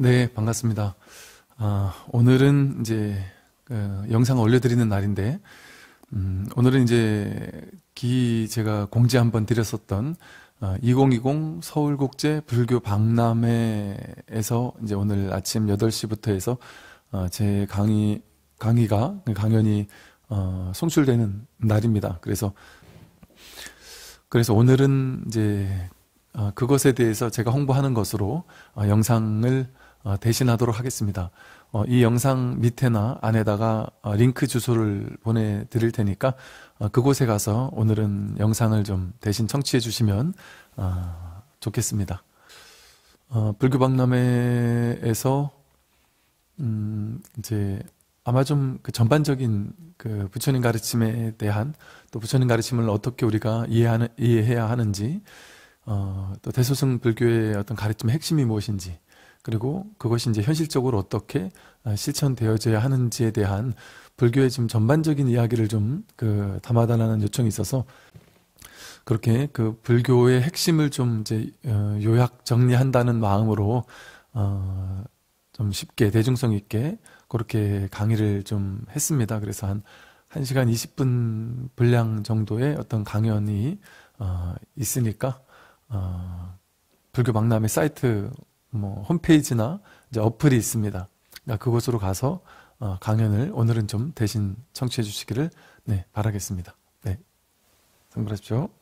네, 반갑습니다. 아, 오늘은 이제 어, 영상 올려드리는 날인데, 음, 오늘은 이제 기 제가 공지 한번 드렸었던 어, 아, 2020 서울국제 불교 박람회에서 이제 오늘 아침 8시부터 해서 어, 제 강의 강의가 그 강연이 어, 송출되는 날입니다. 그래서 그래서 오늘은 이제 아, 그것에 대해서 제가 홍보하는 것으로 영상을 어, 대신하도록 하겠습니다. 어, 이 영상 밑에나 안에다가 어, 링크 주소를 보내드릴 테니까 그곳에 가서 오늘은 영상을 좀 대신 청취해 주시면 좋겠습니다. 불교박람회에서 음 이제 아마 좀 그 전반적인 그 부처님 가르침에 대한 또 부처님 가르침을 어떻게 우리가 이해하는 이해해야 하는지 어, 또 대소승 불교의 어떤 가르침의 핵심이 무엇인지 그리고 그것이 이제 현실적으로 어떻게 아, 실천되어져야 하는지에 대한 불교의 지금 전반적인 이야기를 좀 그 담아달라는 요청이 있어서 그렇게 그 불교의 핵심을 좀 이제 어, 요약 정리한다는 마음으로 어좀 쉽게 대중성 있게 그렇게 강의를 좀 했습니다. 그래서 한 1시간 20분 분량 정도의 어떤 강연이 어 있으니까 어 불교 박람회 사이트 뭐 홈페이지나 이제 어플이 있습니다. 아, 그곳으로 가서 어, 강연을 오늘은 좀 대신 청취해 주시기를 네, 바라겠습니다. 네. 성불하십시오.